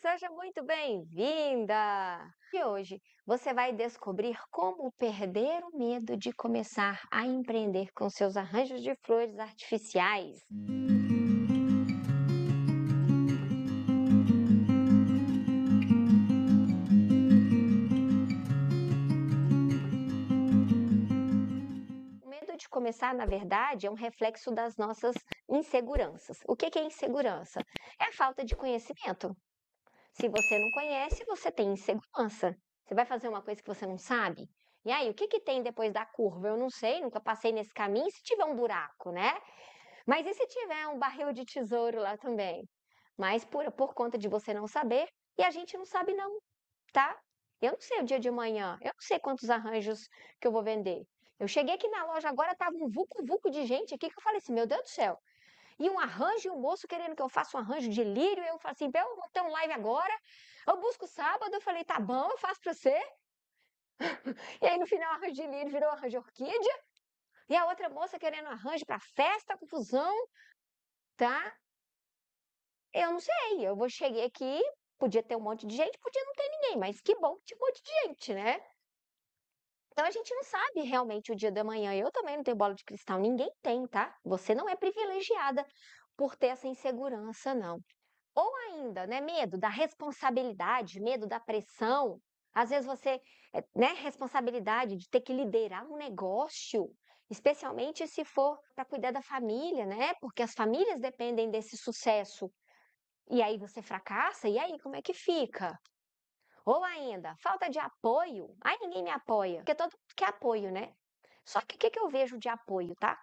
seja muito bem-vinda! E hoje você vai descobrir como perder o medo de começar a empreender com seus arranjos de flores artificiais. O medo de começar, na verdade, é um reflexo das nossas inseguranças. O que é insegurança? É a falta de conhecimento. Se você não conhece, você tem insegurança. Você vai fazer uma coisa que você não sabe? E aí, o que, que tem depois da curva? Eu não sei, nunca passei nesse caminho. Se tiver um buraco, né? Mas e se tiver um barril de tesouro lá também? Mas por, por conta de você não saber, e a gente não sabe, não, tá? Eu não sei o dia de manhã, eu não sei quantos arranjos que eu vou vender. Eu cheguei aqui na loja agora, tava um vulco-vulco de gente aqui que eu falei assim: meu Deus do céu, e um arranjo, e um moço querendo que eu faça um arranjo de lírio, eu falo assim, eu vou ter um live agora, eu busco sábado, eu falei, tá bom, eu faço pra você. e aí no final arranjo de lírio virou arranjo de orquídea, e a outra moça querendo arranjo para festa, confusão, tá? Eu não sei, eu vou cheguei aqui, podia ter um monte de gente, podia não ter ninguém, mas que bom que tinha um monte de gente, né? Então a gente não sabe realmente o dia da manhã. Eu também não tenho bola de cristal, ninguém tem, tá? Você não é privilegiada por ter essa insegurança, não. Ou ainda, né, medo da responsabilidade, medo da pressão. Às vezes você, eh, né, responsabilidade de ter que liderar um negócio, especialmente se for para cuidar da família, né? Porque as famílias dependem desse sucesso. E aí você fracassa, e aí como é que fica? Ou ainda, falta de apoio. Ai, ninguém me apoia. Porque todo mundo quer apoio, né? Só que o que, que eu vejo de apoio, tá?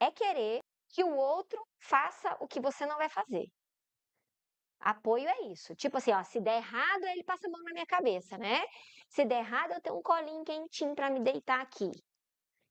É querer que o outro faça o que você não vai fazer. Apoio é isso. Tipo assim, ó, se der errado, ele passa a mão na minha cabeça, né? Se der errado, eu tenho um colinho quentinho para me deitar aqui.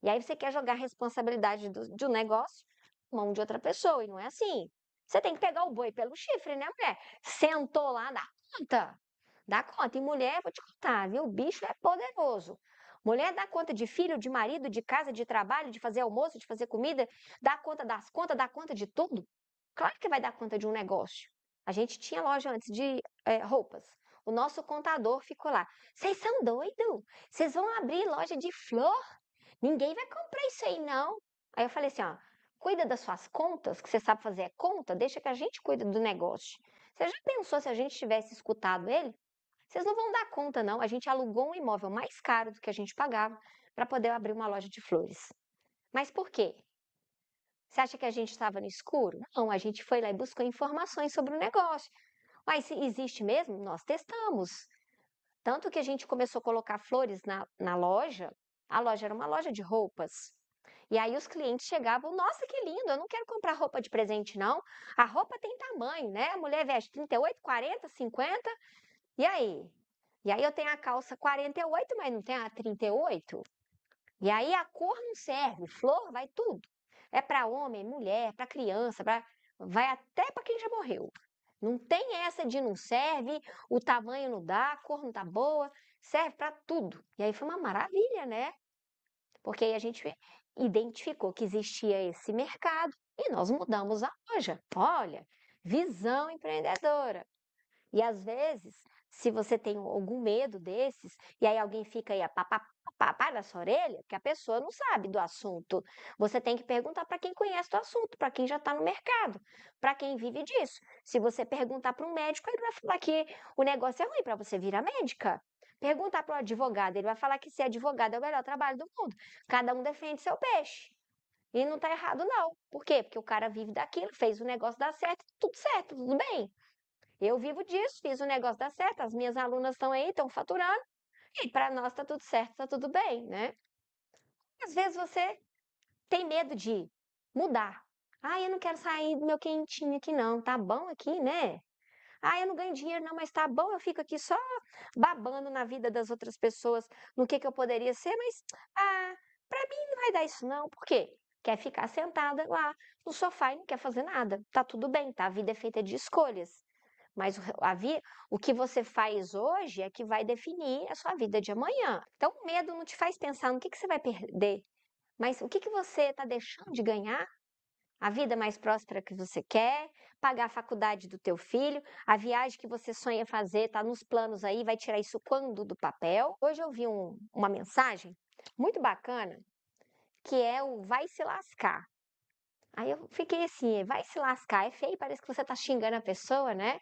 E aí você quer jogar a responsabilidade do, de um negócio na mão de outra pessoa, e não é assim. Você tem que pegar o boi pelo chifre, né, mulher? Sentou lá na ponta. Dá conta. E mulher, vou te contar, viu? O bicho é poderoso. Mulher dá conta de filho, de marido, de casa, de trabalho, de fazer almoço, de fazer comida, dá conta das contas, dá conta de tudo. Claro que vai dar conta de um negócio. A gente tinha loja antes de é, roupas. O nosso contador ficou lá. Vocês são doidos? Vocês vão abrir loja de flor? Ninguém vai comprar isso aí, não. Aí eu falei assim: ó, cuida das suas contas, que você sabe fazer conta, deixa que a gente cuida do negócio. Você já pensou se a gente tivesse escutado ele? Vocês não vão dar conta, não. A gente alugou um imóvel mais caro do que a gente pagava para poder abrir uma loja de flores. Mas por quê? Você acha que a gente estava no escuro? Não, a gente foi lá e buscou informações sobre o negócio. Mas se existe mesmo? Nós testamos. Tanto que a gente começou a colocar flores na, na loja, a loja era uma loja de roupas. E aí os clientes chegavam, nossa, que lindo, eu não quero comprar roupa de presente, não. A roupa tem tamanho, né? A mulher veste 38, 40, 50. E aí? E aí eu tenho a calça 48, mas não tenho a 38? E aí a cor não serve, flor vai tudo. É para homem, é mulher, para criança, para vai até para quem já morreu. Não tem essa de não serve, o tamanho não dá, a cor não tá boa, serve para tudo. E aí foi uma maravilha, né? Porque aí a gente identificou que existia esse mercado e nós mudamos a loja. Olha, visão empreendedora. E às vezes se você tem algum medo desses, e aí alguém fica aí a papapá na sua orelha, porque a pessoa não sabe do assunto. Você tem que perguntar para quem conhece do assunto, para quem já está no mercado, para quem vive disso. Se você perguntar para um médico, ele vai falar que o negócio é ruim para você virar médica. Perguntar para um advogado, ele vai falar que ser advogado é o melhor trabalho do mundo. Cada um defende seu peixe. E não está errado, não. Por quê? Porque o cara vive daquilo, fez o negócio dar certo, tudo certo, tudo bem. Eu vivo disso, fiz o negócio dar certo, as minhas alunas estão aí, estão faturando, e para nós está tudo certo, está tudo bem, né? Às vezes você tem medo de mudar. Ah, eu não quero sair do meu quentinho aqui não, tá bom aqui, né? Ah, eu não ganho dinheiro não, mas tá bom, eu fico aqui só babando na vida das outras pessoas, no que que eu poderia ser, mas ah, para mim não vai dar isso não. Por quê? Quer ficar sentada lá no sofá e não quer fazer nada. Tá tudo bem, tá? A vida é feita de escolhas. Mas a vi... o que você faz hoje é que vai definir a sua vida de amanhã. Então, o medo não te faz pensar no que, que você vai perder, mas o que, que você está deixando de ganhar a vida mais próspera que você quer, pagar a faculdade do teu filho, a viagem que você sonha fazer, está nos planos aí, vai tirar isso quando do papel. Hoje eu vi um, uma mensagem muito bacana que é o vai se lascar. Aí eu fiquei assim, vai se lascar, é feio, parece que você tá xingando a pessoa, né?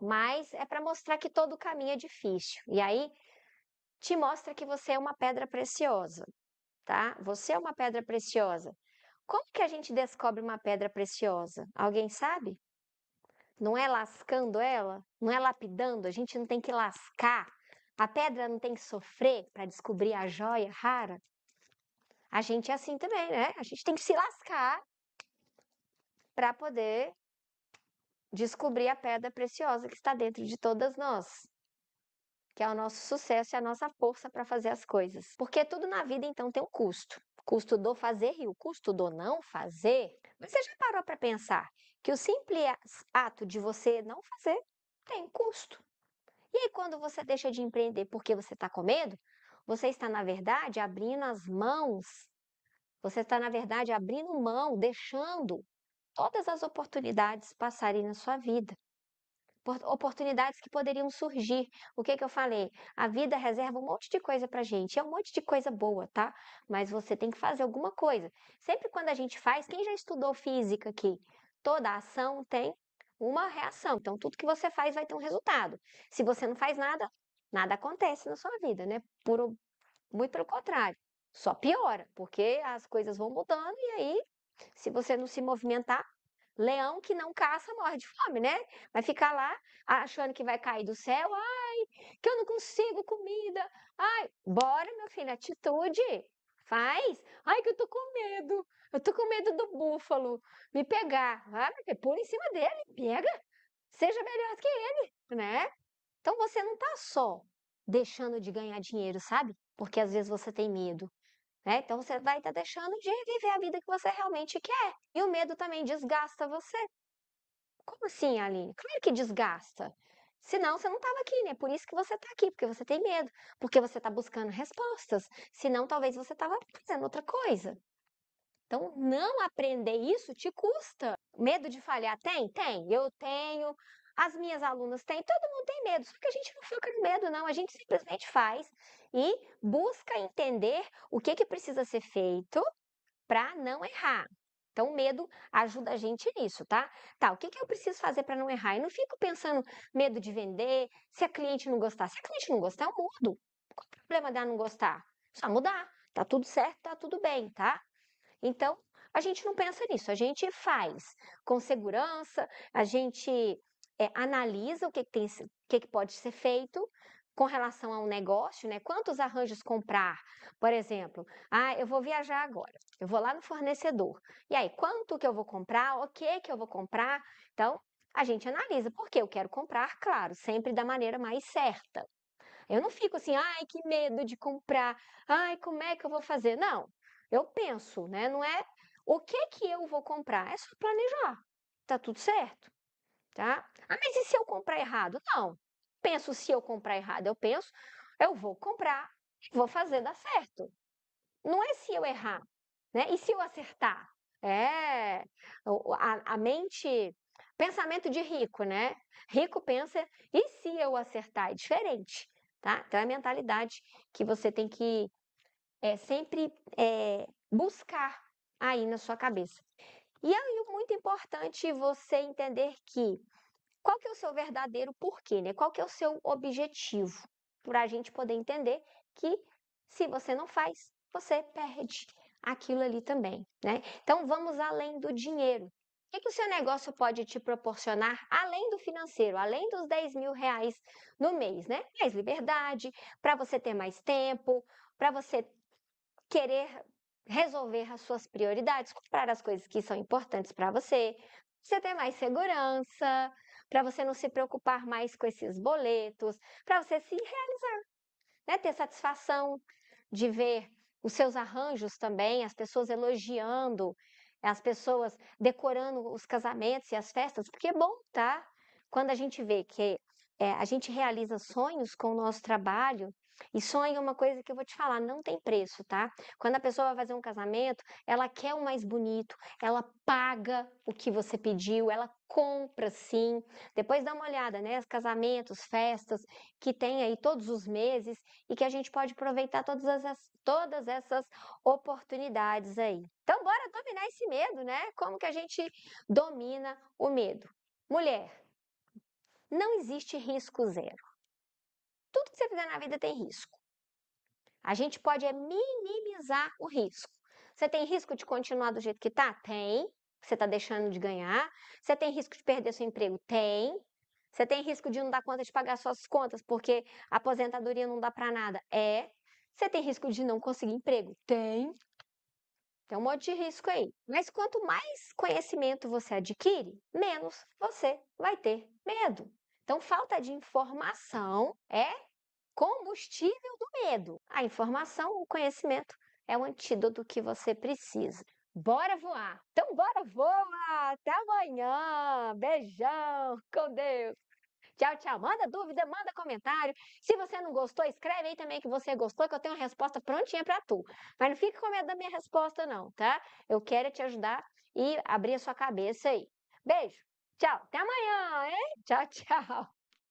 mas é para mostrar que todo caminho é difícil. E aí te mostra que você é uma pedra preciosa, tá? Você é uma pedra preciosa. Como que a gente descobre uma pedra preciosa? Alguém sabe? Não é lascando ela? Não é lapidando? A gente não tem que lascar? A pedra não tem que sofrer para descobrir a joia rara? A gente é assim também, né? A gente tem que se lascar para poder descobrir a pedra preciosa que está dentro de todas nós, que é o nosso sucesso e é a nossa força para fazer as coisas. Porque tudo na vida então tem um custo. Custo do fazer e o custo do não fazer. Mas você já parou para pensar que o simples ato de você não fazer tem custo? E aí, quando você deixa de empreender porque você está com medo, você está, na verdade, abrindo as mãos. Você está, na verdade, abrindo mão, deixando todas as oportunidades passarem na sua vida. Oportunidades que poderiam surgir. O que, que eu falei? A vida reserva um monte de coisa pra gente. É um monte de coisa boa, tá? Mas você tem que fazer alguma coisa. Sempre quando a gente faz, quem já estudou física aqui? Toda ação tem uma reação. Então, tudo que você faz vai ter um resultado. Se você não faz nada, nada acontece na sua vida, né? Por, muito pelo contrário, só piora, porque as coisas vão mudando e aí se você não se movimentar, leão que não caça morre de fome, né? Vai ficar lá achando que vai cair do céu, ai, que eu não consigo comida, ai, bora, meu filho, atitude, faz, ai, que eu tô com medo, eu tô com medo do búfalo me pegar, ah, pula em cima dele, pega, seja melhor que ele, né? Então você não tá só deixando de ganhar dinheiro, sabe? Porque às vezes você tem medo. Né? Então você vai estar tá deixando de viver a vida que você realmente quer. E o medo também desgasta você. Como assim, Aline? Claro é que desgasta. Senão você não estava aqui, né? Por isso que você está aqui, porque você tem medo, porque você está buscando respostas. Senão talvez você estava fazendo outra coisa. Então, não aprender isso te custa. Medo de falhar tem? Tem. Eu tenho as minhas alunas têm, todo mundo tem medo, só que a gente não fica no medo, não, a gente simplesmente faz e busca entender o que, que precisa ser feito para não errar. Então, o medo ajuda a gente nisso, tá? Tá, o que, que eu preciso fazer para não errar? Eu não fico pensando medo de vender, se a cliente não gostar. Se a cliente não gostar, eu mudo. Qual o problema dela não gostar? Só mudar. Tá tudo certo, tá tudo bem, tá? Então, a gente não pensa nisso, a gente faz com segurança, a gente é, analisa o que, que tem, o que, que pode ser feito com relação ao negócio, né? Quantos arranjos comprar? Por exemplo, ah, eu vou viajar agora. Eu vou lá no fornecedor. E aí, quanto que eu vou comprar? O que que eu vou comprar? Então, a gente analisa porque eu quero comprar, claro, sempre da maneira mais certa. Eu não fico assim, ai, que medo de comprar. Ai, como é que eu vou fazer? Não. Eu penso, né? Não é o que que eu vou comprar, é só planejar. Tá tudo certo tá? Ah, mas e se eu comprar errado? Não. Penso se eu comprar errado, eu penso, eu vou comprar, vou fazer dar certo. Não é se eu errar, né? E se eu acertar? É a, a mente, pensamento de rico, né? Rico pensa, e se eu acertar? É diferente, tá? Então é a mentalidade que você tem que é, sempre é, buscar aí na sua cabeça. E aí, muito importante você entender que qual que é o seu verdadeiro porquê, né? Qual que é o seu objetivo? Para a gente poder entender que se você não faz, você perde aquilo ali também, né? Então vamos além do dinheiro. O que, que o seu negócio pode te proporcionar além do financeiro, além dos 10 mil reais no mês, né? Mais liberdade, para você ter mais tempo, para você querer resolver as suas prioridades, comprar as coisas que são importantes para você, você ter mais segurança, para você não se preocupar mais com esses boletos, para você se realizar, né? Ter satisfação de ver os seus arranjos também, as pessoas elogiando, as pessoas decorando os casamentos e as festas, porque é bom, tá? Quando a gente vê que é, a gente realiza sonhos com o nosso trabalho, e sonho é uma coisa que eu vou te falar, não tem preço, tá? Quando a pessoa vai fazer um casamento, ela quer o mais bonito, ela paga o que você pediu, ela compra sim. Depois dá uma olhada, né? Os casamentos, festas que tem aí todos os meses e que a gente pode aproveitar todas as todas essas oportunidades aí. Então, bora dominar esse medo, né? Como que a gente domina o medo? Mulher, não existe risco zero tudo que você fizer na vida tem risco. A gente pode é minimizar o risco. Você tem risco de continuar do jeito que tá? Tem. Você está deixando de ganhar. Você tem risco de perder seu emprego? Tem. Você tem risco de não dar conta de pagar suas contas porque a aposentadoria não dá para nada? É. Você tem risco de não conseguir emprego? Tem. Tem um monte de risco aí. Mas quanto mais conhecimento você adquire, menos você vai ter medo. Então, falta de informação é combustível do medo. A informação, o conhecimento é o antídoto que você precisa. Bora voar! Então, bora voar! Até amanhã! Beijão! Com Deus! Tchau, tchau. Manda dúvida, manda comentário. Se você não gostou, escreve aí também que você gostou, que eu tenho uma resposta prontinha para tu. Mas não fique com medo da minha resposta, não, tá? Eu quero é te ajudar e abrir a sua cabeça aí. Beijo. Tchau. Até amanhã, hein? Tchau, tchau.